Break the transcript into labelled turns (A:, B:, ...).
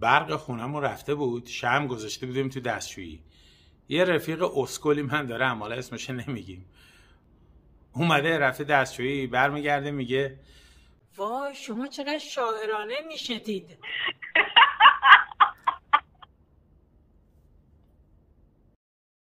A: برق خونم رفته بود شم گذاشته بودیم تو دستشویی یه رفیق اسکلی من داره اما حالا اسمش نمیگیم اومده رفته دستشویی برمیگرده میگه
B: وای شما چقدر شاعرانه میشدید